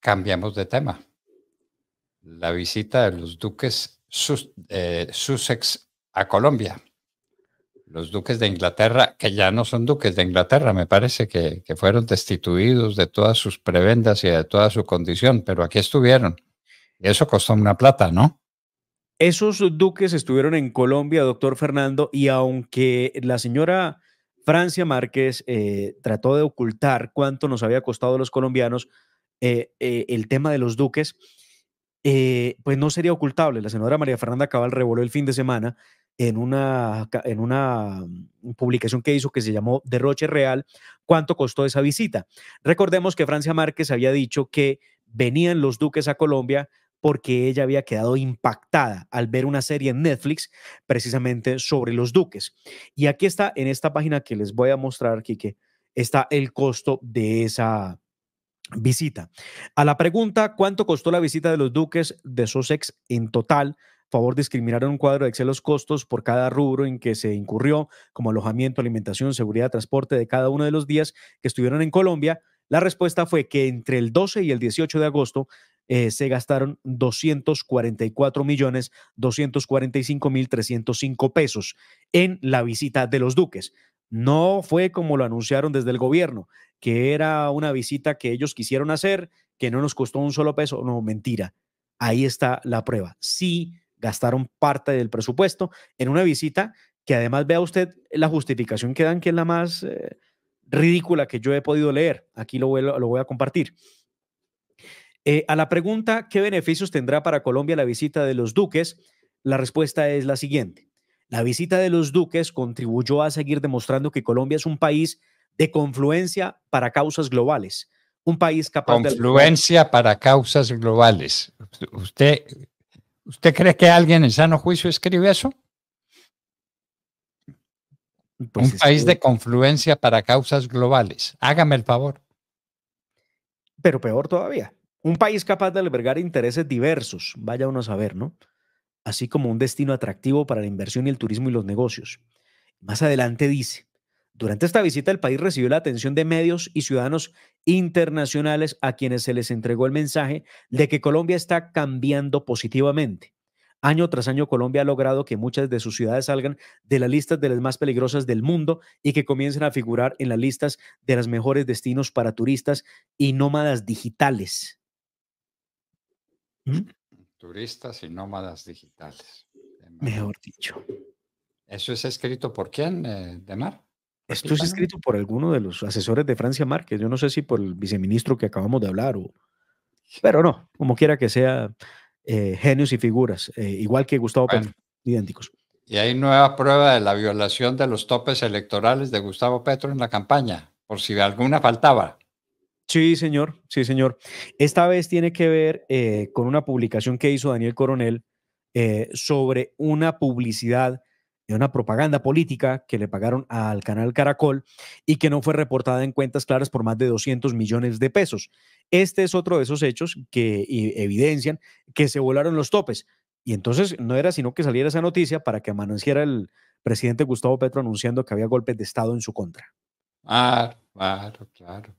Cambiamos de tema. La visita de los duques eh, Sussex a Colombia. Los duques de Inglaterra, que ya no son duques de Inglaterra, me parece que, fueron destituidos de todas sus prebendas y de toda su condición, pero aquí estuvieron. eso costó una plata, ¿no? Esos duques estuvieron en Colombia, doctor Fernando, y aunque la señora Francia Márquez eh, trató de ocultar cuánto nos había costado a los colombianos, eh, eh, el tema de los duques, eh, pues no sería ocultable. La senadora María Fernanda Cabal revoló el fin de semana en una, en una mm, publicación que hizo que se llamó Derroche Real, cuánto costó esa visita. Recordemos que Francia Márquez había dicho que venían los duques a Colombia porque ella había quedado impactada al ver una serie en Netflix precisamente sobre los duques. Y aquí está, en esta página que les voy a mostrar, Quique, está el costo de esa, visita. A la pregunta, ¿cuánto costó la visita de los duques de Sussex en total? favor discriminar en un cuadro de Excel los costos por cada rubro en que se incurrió, como alojamiento, alimentación, seguridad, transporte de cada uno de los días que estuvieron en Colombia, la respuesta fue que entre el 12 y el 18 de agosto eh, se gastaron 244 millones 245 mil 305 pesos en la visita de los duques. No fue como lo anunciaron desde el gobierno, que era una visita que ellos quisieron hacer, que no nos costó un solo peso. No, mentira. Ahí está la prueba. Sí gastaron parte del presupuesto en una visita que además vea usted la justificación que dan, que es la más eh, ridícula que yo he podido leer. Aquí lo voy, a compartir. Eh, a la pregunta, ¿qué beneficios tendrá para Colombia la visita de los duques? La respuesta es la siguiente. La visita de los duques contribuyó a seguir demostrando que Colombia es un país de confluencia para causas globales. Un país capaz de... confluencia para causas globales. ¿Usted, ¿Usted cree que alguien en sano juicio escribe eso? Pues un país de confluencia para causas globales. Hágame el favor. Pero peor todavía. Un país capaz de albergar intereses diversos, vaya uno a saber, ¿no? Así como un destino atractivo para la inversión y el turismo y los negocios. Más adelante dice, durante esta visita el país recibió la atención de medios y ciudadanos internacionales a quienes se les entregó el mensaje de que Colombia está cambiando positivamente. Año tras año Colombia ha logrado que muchas de sus ciudades salgan de las listas de las más peligrosas del mundo y que comiencen a figurar en las listas de los mejores destinos para turistas y nómadas digitales. ¿Mm? Turistas y nómadas digitales. Mejor dicho. ¿Eso es escrito por quién, eh, Demar? Esto es escrito por alguno de los asesores de Francia Márquez. Yo no sé si por el viceministro que acabamos de hablar, o, pero no, como quiera que sea, eh, genios y figuras, eh, igual que Gustavo Petro, idénticos. Y hay nueva prueba de la violación de los topes electorales de Gustavo Petro en la campaña, por si alguna faltaba. Sí, señor, sí, señor. Esta vez tiene que ver eh, con una publicación que hizo Daniel Coronel sobre una publicidad de una propaganda política que le pagaron al canal Caracol y que no fue reportada en cuentas claras por más de 200 millones de pesos. Este es otro de esos hechos que evidencian que se volaron los topes. Y entonces no era sino que saliera esa noticia para que amaneciera el presidente Gustavo Petro anunciando que había golpes de Estado en su contra. Claro, claro, claro.